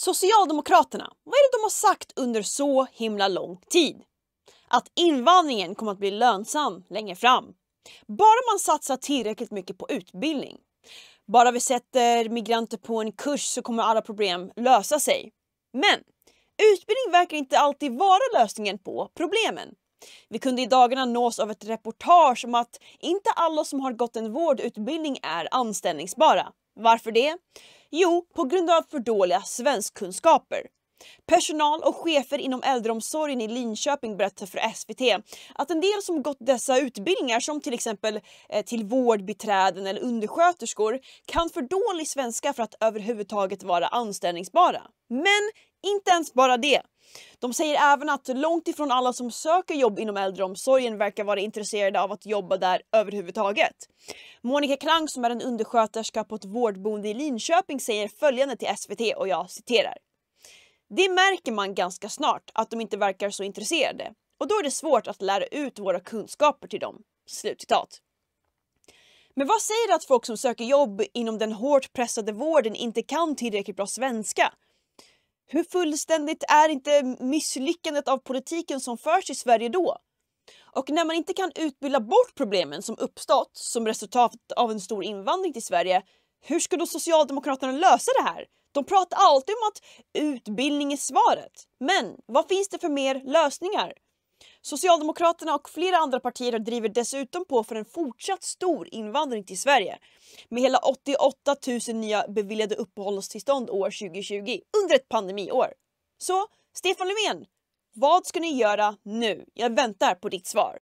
Socialdemokraterna, vad är det de har sagt under så himla lång tid? Att invandringen kommer att bli lönsam längre fram. Bara man satsar tillräckligt mycket på utbildning. Bara vi sätter migranter på en kurs så kommer alla problem lösa sig. Men utbildning verkar inte alltid vara lösningen på problemen. Vi kunde i dagarna nås av ett reportage om att inte alla som har gått en vårdutbildning är anställningsbara. Varför det? Jo, på grund av för dåliga svenskkunskaper. Personal och chefer inom äldreomsorgen i Linköping berättar för SVT att en del som gått dessa utbildningar som till exempel eh, till vårdbiträden eller undersköterskor kan för dålig svenska för att överhuvudtaget vara anställningsbara. Men inte ens bara det. De säger även att långt ifrån alla som söker jobb inom äldreomsorgen verkar vara intresserade av att jobba där överhuvudtaget. Monica Klang som är en undersköterska på ett vårdboende i Linköping säger följande till SVT och jag citerar. Det märker man ganska snart att de inte verkar så intresserade och då är det svårt att lära ut våra kunskaper till dem." Slutcitat. Men vad säger det att folk som söker jobb inom den hårt pressade vården inte kan tillräckligt bra svenska? Hur fullständigt är inte misslyckandet av politiken som förs i Sverige då? Och när man inte kan utbilda bort problemen som uppstått som resultat av en stor invandring till Sverige, hur ska då Socialdemokraterna lösa det här? De pratar alltid om att utbildning är svaret. Men vad finns det för mer lösningar? Socialdemokraterna och flera andra partier driver dessutom på för en fortsatt stor invandring till Sverige med hela 88 000 nya beviljade uppehållstillstånd år 2020 under ett pandemiår. Så Stefan Löfven, vad ska ni göra nu? Jag väntar på ditt svar.